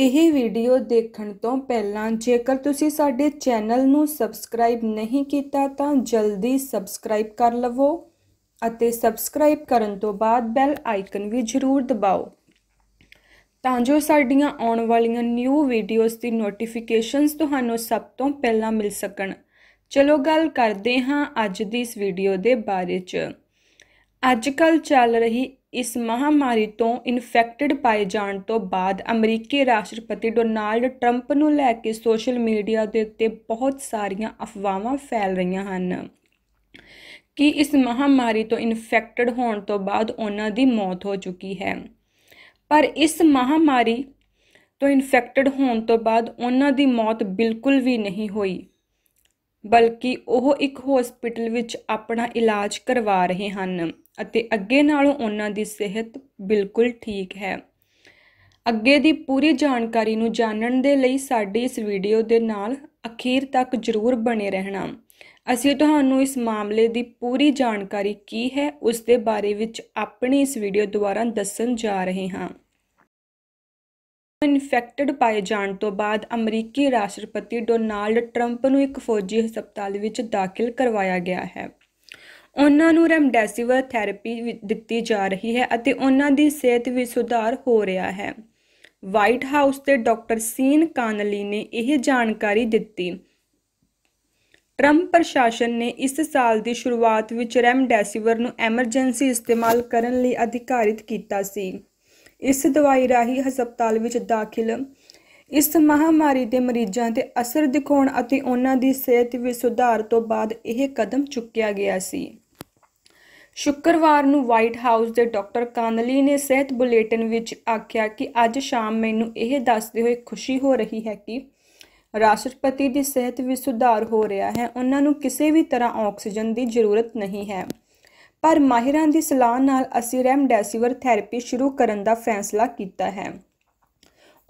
ਇਹ ਵੀਡੀਓ ਦੇਖਣ ਤੋਂ ਪਹਿਲਾਂ ਜੇਕਰ ਤੁਸੀਂ ਸਾਡੇ ਚੈਨਲ ਨੂੰ ਸਬਸਕ੍ਰਾਈਬ ਨਹੀਂ ਕੀਤਾ ਤਾਂ ਜਲਦੀ ਸਬਸਕ੍ਰਾਈਬ ਕਰ ਲਵੋ ਅਤੇ ਸਬਸਕ੍ਰਾਈਬ ਕਰਨ ਤੋਂ ਬਾਅਦ ਬੈਲ ਆਈਕਨ ਵੀ ਜ਼ਰੂਰ ਦਬਾਓ ਤਾਂ ਜੋ ਸਾਡੀਆਂ ਆਉਣ ਵਾਲੀਆਂ ਨਿਊ ਵੀਡੀਓਜ਼ ਦੀ ਨੋਟੀਫਿਕੇਸ਼ਨਸ ਤੁਹਾਨੂੰ ਸਭ ਤੋਂ ਪਹਿਲਾਂ ਮਿਲ ਸਕਣ ਚਲੋ ਗੱਲ ਕਰਦੇ ਹਾਂ ਅੱਜ ਦੀ ਇਸ ਵੀਡੀਓ ਦੇ ਬਾਰੇ 'ਚ ਅੱਜ ਕੱਲ ਚੱਲ ਰਹੀ ਇਸ ਮਹਾਮਾਰੀ ਤੋਂ ਇਨਫੈਕਟਡ ਪਾਏ ਜਾਣ ਤੋਂ ਬਾਅਦ ਅਮਰੀਕੀ ਰਾਸ਼ਟਰਪਤੀ ਡੋਨਾਲਡ ਟਰੰਪ ਨੂੰ ਲੈ ਕੇ ਸੋਸ਼ਲ ਮੀਡੀਆ ਦੇ ਉੱਤੇ ਬਹੁਤ ਸਾਰੀਆਂ ਅਫਵਾਹਾਂ ਫੈਲ ਰਹੀਆਂ ਹਨ ਕਿ ਇਸ ਮਹਾਮਾਰੀ ਤੋਂ ਇਨਫੈਕਟਡ ਹੋਣ ਤੋਂ ਬਾਅਦ ਉਹਨਾਂ ਦੀ ਮੌਤ ਹੋ ਚੁੱਕੀ ਹੈ ਪਰ ਇਸ ਮਹਾਮਾਰੀ ਤੋਂ ਇਨਫੈਕਟਡ ਹੋਣ ਤੋਂ ਬਾਅਦ ਉਹਨਾਂ ਦੀ ਮੌਤ ਬਿਲਕੁਲ ਵੀ ਨਹੀਂ ਹੋਈ ਬਲਕਿ ਉਹ ਇੱਕ ਹਸਪੀਟਲ ਵਿੱਚ ਆਪਣਾ ਇਲਾਜ ਕਰਵਾ ਰਹੇ ਹਨ ਅਤੇ ਅੱਗੇ ਨਾਲੋਂ ਉਹਨਾਂ ਦੀ ਸਿਹਤ ਬਿਲਕੁਲ ਠੀਕ ਹੈ ਅੱਗੇ ਦੀ ਪੂਰੀ ਜਾਣਕਾਰੀ ਨੂੰ ਜਾਣਨ ਦੇ ਲਈ ਸਾਡੀ ਇਸ ਵੀਡੀਓ ਦੇ ਨਾਲ ਅਖੀਰ ਤੱਕ ਜ਼ਰੂਰ ਬਣੇ ਰਹਿਣਾ ਅਸੀਂ ਤੁਹਾਨੂੰ ਇਸ ਮਾਮਲੇ ਦੀ ਪੂਰੀ ਜਾਣਕਾਰੀ ਕੀ ਹੈ ਉਸ ਦੇ ਬਾਰੇ ਵਿੱਚ ਆਪਣੀ ਇਸ ਵੀਡੀਓ ਦੁਆਰਾ ਦੱਸਣ ਜਾ ਰਹੇ ਹਾਂ ਇਨਫੈਕਟਡ ਪਾਏ ਜਾਣ ਤੋਂ ਬਾਅਦ ਅਮਰੀਕੀ ਰਾਸ਼ਟਰਪਤੀ ਡੋਨਾਲਡ ਟਰੰਪ ਨੂੰ ਇੱਕ ਫੌਜੀ ਹਸਪਤਾਲ ਵਿੱਚ ਦਾਖਲ ਕਰਵਾਇਆ ਗਿਆ ਹੈ ਉਹਨਾਂ ਨੂੰ ਰੈਮਡੈਸਿਵਰ ਥੈਰੇਪੀ ਦਿੱਤੀ ਜਾ ਰਹੀ ਹੈ ਅਤੇ ਉਹਨਾਂ ਦੀ ਸਿਹਤ ਵਿੱਚ ਸੁਧਾਰ ਹੋ ਰਿਹਾ ਹੈ ਵਾਈਟ ਹਾਊਸ ਦੇ ਡਾਕਟਰ ਸੀਨ ਕਾਨਲੀ ਨੇ ਇਹ ਜਾਣਕਾਰੀ ਦਿੱਤੀ ਟਰੰਪ ਪ੍ਰਸ਼ਾਸਨ ਨੇ ਇਸ ਸਾਲ ਦੀ ਸ਼ੁਰੂਆਤ ਵਿੱਚ ਰੈਮਡੈਸਿਵਰ ਨੂੰ ਐਮਰਜੈਂਸੀ ਇਸਤੇਮਾਲ ਕਰਨ ਲਈ ਅਧਿਕਾਰਿਤ ਕੀਤਾ ਸੀ ਇਸ ਦਵਾਈ ਰਾਹੀਂ ਹਸਪਤਾਲ ਵਿੱਚ ਦਾਖਲ ਇਸ ਮਹਾਮਾਰੀ ਦੇ ਮਰੀਜ਼ਾਂ ਤੇ ਅਸਰ ਦਿਖਾਉਣ ਅਤੇ ਉਹਨਾਂ ਦੀ ਸਿਹਤ ਵਿੱਚ ਸੁਧਾਰ ਤੋਂ ਬਾਅਦ ਇਹ ਕਦਮ ਚੁੱਕਿਆ ਗਿਆ ਸੀ ਸ਼ੁੱਕਰਵਾਰ ਨੂੰ ਵਾਈਟ ਹਾਊਸ ਦੇ ਡਾਕਟਰ ਕਾਨਲੀ ਨੇ ਸਿਹਤ ਬੁਲੇਟਿਨ ਵਿੱਚ ਆਖਿਆ ਕਿ ਅੱਜ ਸ਼ਾਮ ਮੈਨੂੰ ਇਹ ਦੱਸਦੇ ਹੋਏ ਖੁਸ਼ੀ ਹੋ ਰਹੀ ਹੈ ਕਿ ਰਾਸ਼ਟਰਪਤੀ ਦੀ ਸਿਹਤ ਵਿੱਚ ਸੁਧਾਰ ਹੋ ਰਿਹਾ ਹੈ ਉਹਨਾਂ ਨੂੰ ਕਿਸੇ ਵੀ ਤਰ੍ਹਾਂ ਆਕਸੀਜਨ ਦੀ ਜ਼ਰੂਰਤ ਨਹੀਂ ਹੈ ਪਰ ਮਾਹਿਰਾਂ ਦੀ ਸਲਾਹ ਨਾਲ ਅਸੀਂ ਰੈਮਡੈਸੀਵਰ ਥੈਰੇਪੀ ਸ਼ੁਰੂ ਕਰਨ ਦਾ ਫੈਸਲਾ ਕੀਤਾ ਹੈ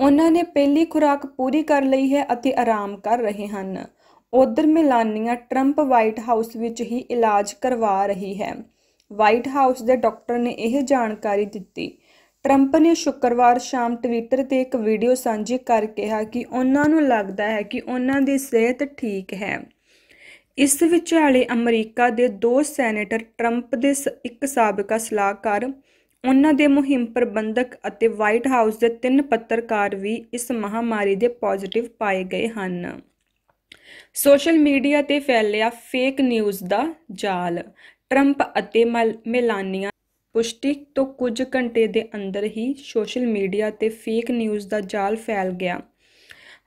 ਉਹਨਾਂ ਨੇ ਪਹਿਲੀ ਖੁਰਾਕ ਪੂਰੀ ਕਰ ਲਈ ਹੈ ਅਤੇ ਆਰਾਮ ਕਰ ਰਹੇ ਹਨ ਉਧਰ ਮਿਲਾਨੀਆਂ ਟਰੰਪ ਵਾਈਟ ਹਾਊਸ ਵਿੱਚ ਹੀ ਇਲਾਜ ਕਰਵਾ ਰਹੀ ਹੈ ਵਾਈਟ ਹਾਊਸ ਦੇ ਡਾਕਟਰ ਨੇ ਇਹ ਜਾਣਕਾਰੀ ਦਿੱਤੀ ਟਰੰਪ ਨੇ ਸ਼ੁੱਕਰਵਾਰ ਸ਼ਾਮ ਟਵਿੱਟਰ ਤੇ ਇੱਕ ਵੀਡੀਓ ਸਾਂਝੀ ਕਰ ਕਿਹਾ ਕਿ ਉਹਨਾਂ ਨੂੰ ਲੱਗਦਾ ਹੈ ਕਿ ਉਹਨਾਂ ਦੀ ਸਿਹਤ ਠੀਕ ਹੈ ਇਸ ਵਿਚਾਲੇ ਅਮਰੀਕਾ ਦੇ ਦੋ ਸੈਨੇਟਰ ਟਰੰਪ ਦੇ ਇੱਕ ਸਾਬਕਾ ਸਲਾਹਕਾਰ ਉਹਨਾਂ ਦੇ ਮੁਹਿੰਮ ਪ੍ਰਬੰਧਕ ਅਤੇ ਵਾਈਟ ਹਾਊਸ ਦੇ ਤਿੰਨ ਪੱਤਰਕਾਰ ਵੀ ਇਸ ਮਹਾਮਾਰੀ ਦੇ ਪੋਜ਼ਿਟਿਵ ਪਾਏ ਗਏ ਹਨ ਸੋਸ਼ਲ ਮੀਡੀਆ ਤੇ ਫੈਲਿਆ ਫੇਕ ਨਿਊਜ਼ ਦਾ ਜਾਲ ਟਰੰਪ ਅਤੇ ਮੇਲਾਨੀਆ ਪੁਸ਼ਟੀ ਤੋਂ ਕੁਝ ਘੰਟੇ ਦੇ ਅੰਦਰ ਹੀ ਸੋਸ਼ਲ ਮੀਡੀਆ ਤੇ ਫੇਕ ਨਿਊਜ਼ ਦਾ ਜਾਲ ਫੈਲ ਗਿਆ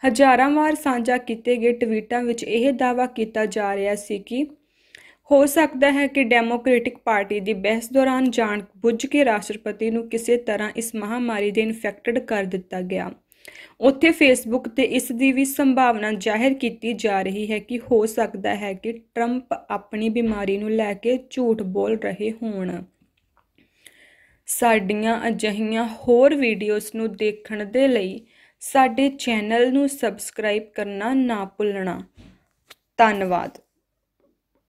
ਹਜ਼ਾਰਾਂ ਵਾਰ ਸਾਂਝਾ ਕੀਤੇ ਗਏ ਟਵੀਟਾਂ ਵਿੱਚ ਇਹ ਦਾਵਾ ਕੀਤਾ ਜਾ ਰਿਹਾ ਸੀ ਕਿ ਹੋ ਸਕਦਾ ਹੈ ਕਿ ਡੈਮੋਕ੍ਰੈਟਿਕ ਪਾਰਟੀ ਦੀ ਬਹਿਸ ਦੌਰਾਨ ਜਾਣ ਬੁੱਝ ਕੇ ਰਾਸ਼ਟਰਪਤੀ ਨੂੰ ਕਿਸੇ ਤਰ੍ਹਾਂ ਇਸ ਮਹਾਮਾਰੀ ਦੇ ਇਨਫੈਕਟਡ ਕਰ ਦਿੱਤਾ ਗਿਆ ਉੱਥੇ ਫੇਸਬੁੱਕ ਤੇ ਇਸ ਦੀ ਵੀ ਸੰਭਾਵਨਾ ਜ਼ਾਹਿਰ ਕੀਤੀ ਜਾ ਰਹੀ ਹੈ ਕਿ ਹੋ ਸਕਦਾ ਹੈ ਕਿ ਟਰੰਪ ਆਪਣੀ ਬਿਮਾਰੀ ਨੂੰ ਲੈ ਕੇ ਝੂਠ ਬੋਲ ਰਹੇ ਹੋਣ ਸਾਡੀਆਂ ਅਜਹੀਆਂ ਹੋਰ ਵੀਡੀਓਜ਼ ਨੂੰ ਦੇਖਣ ਦੇ ਲਈ ਸਾਡੇ ਚੈਨਲ ਨੂੰ ਸਬਸਕ੍ਰਾਈਬ ਕਰਨਾ ਨਾ ਭੁੱਲਣਾ ਧੰਨਵਾਦ